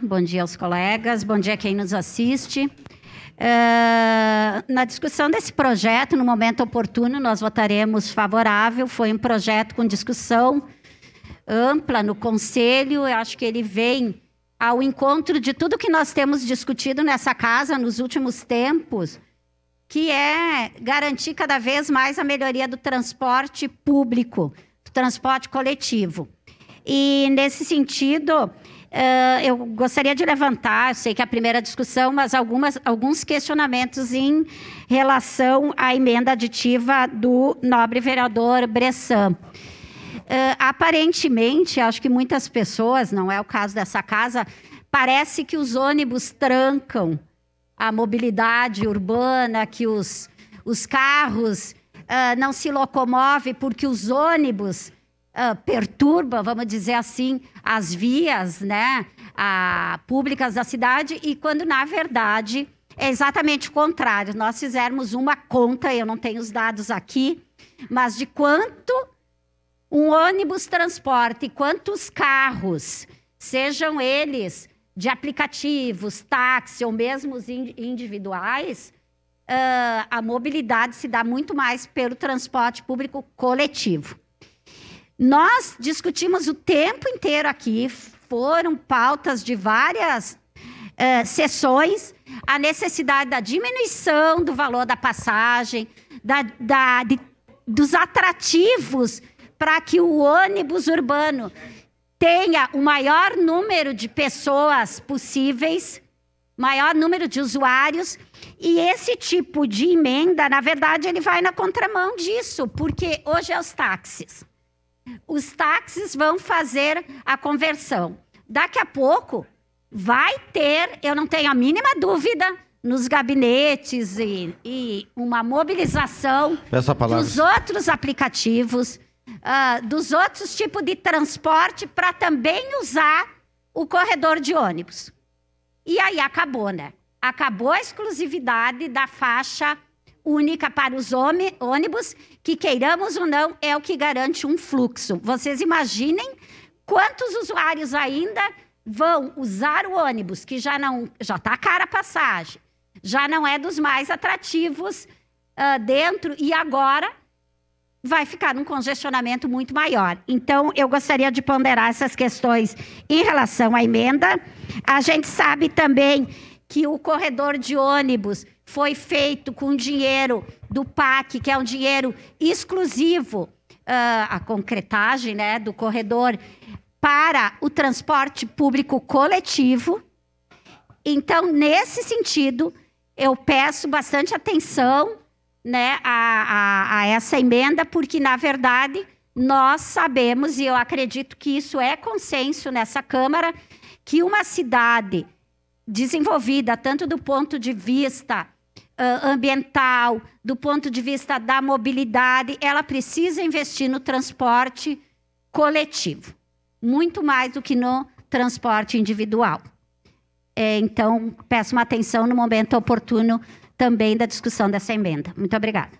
Bom dia aos colegas, bom dia a quem nos assiste. Ah, na discussão desse projeto, no momento oportuno, nós votaremos favorável. Foi um projeto com discussão ampla no Conselho. Eu acho que ele vem ao encontro de tudo que nós temos discutido nessa casa nos últimos tempos, que é garantir cada vez mais a melhoria do transporte público, do transporte coletivo. E, nesse sentido, Uh, eu gostaria de levantar, sei que é a primeira discussão, mas algumas, alguns questionamentos em relação à emenda aditiva do nobre vereador Bressan. Uh, aparentemente, acho que muitas pessoas, não é o caso dessa casa, parece que os ônibus trancam a mobilidade urbana, que os, os carros uh, não se locomovem porque os ônibus ah, perturba, vamos dizer assim, as vias né, públicas da cidade, e quando, na verdade, é exatamente o contrário. Nós fizermos uma conta, eu não tenho os dados aqui, mas de quanto um ônibus transporta e quantos carros, sejam eles de aplicativos, táxi ou mesmo os individuais, uh, a mobilidade se dá muito mais pelo transporte público coletivo. Nós discutimos o tempo inteiro aqui, foram pautas de várias uh, sessões, a necessidade da diminuição do valor da passagem, da, da de, dos atrativos para que o ônibus urbano tenha o maior número de pessoas possíveis, maior número de usuários, e esse tipo de emenda, na verdade, ele vai na contramão disso, porque hoje é os táxis. Os táxis vão fazer a conversão. Daqui a pouco vai ter, eu não tenho a mínima dúvida, nos gabinetes e, e uma mobilização dos outros aplicativos, uh, dos outros tipos de transporte para também usar o corredor de ônibus. E aí acabou, né? Acabou a exclusividade da faixa única para os ônibus, que queiramos ou não, é o que garante um fluxo. Vocês imaginem quantos usuários ainda vão usar o ônibus, que já não já está cara a passagem, já não é dos mais atrativos uh, dentro, e agora vai ficar um congestionamento muito maior. Então, eu gostaria de ponderar essas questões em relação à emenda. A gente sabe também que o corredor de ônibus foi feito com dinheiro do PAC, que é um dinheiro exclusivo, uh, a concretagem né, do corredor, para o transporte público coletivo. Então, nesse sentido, eu peço bastante atenção né, a, a, a essa emenda, porque, na verdade, nós sabemos, e eu acredito que isso é consenso nessa Câmara, que uma cidade desenvolvida, tanto do ponto de vista ah, ambiental, do ponto de vista da mobilidade, ela precisa investir no transporte coletivo, muito mais do que no transporte individual. É, então, peço uma atenção no momento oportuno também da discussão dessa emenda. Muito obrigada.